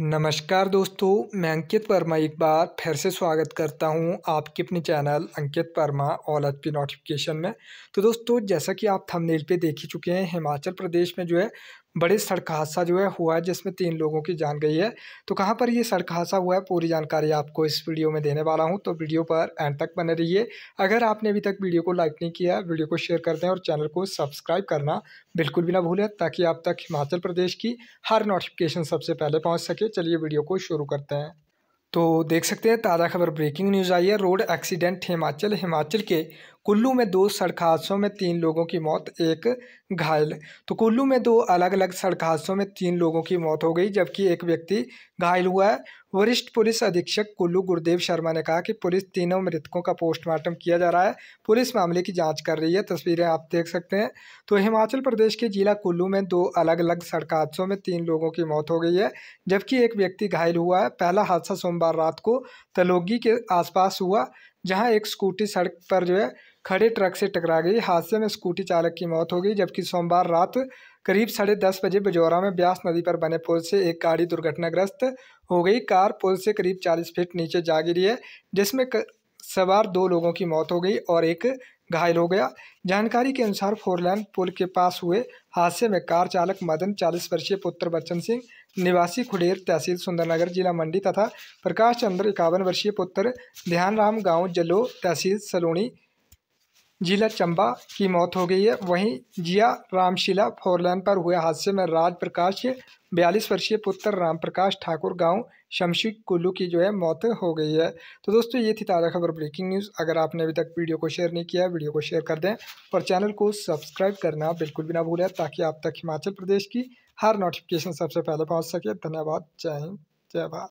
नमस्कार दोस्तों मैं अंकित वर्मा एक बार फिर से स्वागत करता हूं आपके अपने channel Ankit Verma all H P notification में तो दोस्तों जैसा कि आप थंबनेल पे देख ही चुके हैं हिमाचल प्रदेश में जो है बड़े सड़क हादसा जो है हुआ है जिसमें तीन लोगों की जान गई है तो कहाँ पर ये सड़क हादसा हुआ है पूरी जानकारी आपको इस वीडियो में देने वाला हूँ तो वीडियो पर एंड तक बने रहिए अगर आपने अभी तक वीडियो को लाइक नहीं किया वीडियो को शेयर कर दें और चैनल को सब्सक्राइब करना बिल्कुल भी ना भूलें ताकि आप तक हिमाचल प्रदेश की हर नोटिफिकेशन सबसे पहले पहुँच सके चलिए वीडियो को शुरू करते हैं तो देख सकते हैं ताज़ा खबर ब्रेकिंग न्यूज़ आई है रोड एक्सीडेंट हिमाचल हिमाचल के कुल्लू में दो सड़क हादसों में तीन लोगों की मौत एक घायल तो कुल्लू में दो अलग अलग सड़क हादसों में तीन लोगों की मौत हो गई जबकि एक व्यक्ति घायल हुआ है वरिष्ठ पुलिस अधीक्षक कुल्लू गुरुदेव शर्मा ने कहा कि पुलिस तीनों मृतकों का पोस्टमार्टम किया जा रहा है पुलिस मामले की जांच कर रही है तस्वीरें आप देख सकते हैं तो हिमाचल प्रदेश के जिला कुल्लू में दो अलग अलग सड़क हादसों में तीन लोगों की मौत हो गई है जबकि एक व्यक्ति घायल हुआ है पहला हादसा सोमवार रात को तलोगी के आसपास हुआ जहां एक स्कूटी सड़क पर जो है खड़े ट्रक से टकरा गई हादसे में स्कूटी चालक की मौत हो गई जबकि सोमवार रात करीब साढ़े दस बजे बजौरा में ब्यास नदी पर बने पुल से एक गाड़ी दुर्घटनाग्रस्त हो गई कार पुल से करीब चालीस फीट नीचे जा गिरी है जिसमें सवार दो लोगों की मौत हो गई और एक घायल हो गया जानकारी के अनुसार फोरलैन पुल के पास हुए हादसे में कार चालक मदन चालीस वर्षीय पुत्र बच्चन सिंह निवासी खुडेर तहसील सुंदरनगर जिला मंडी तथा प्रकाश चंद्र इक्यावन वर्षीय पुत्र ध्यानराम गांव जलो तहसील सलोनी जिला चंबा की मौत हो गई है वहीं जिया रामशिला फोरलैन पर हुए हादसे में राज प्रकाश बयालीस वर्षीय पुत्र राम प्रकाश ठाकुर गांव शमशी कुल्लू की जो है मौत हो गई है तो दोस्तों ये थी ताज़ा खबर ब्रेकिंग न्यूज़ अगर आपने अभी तक वीडियो को शेयर नहीं किया वीडियो को शेयर कर दें और चैनल को सब्सक्राइब करना बिल्कुल भी ना भूलें ताकि आप तक हिमाचल प्रदेश की हर नोटिफिकेशन सबसे पहले पहुँच सके धन्यवाद जय हिंद जय भारत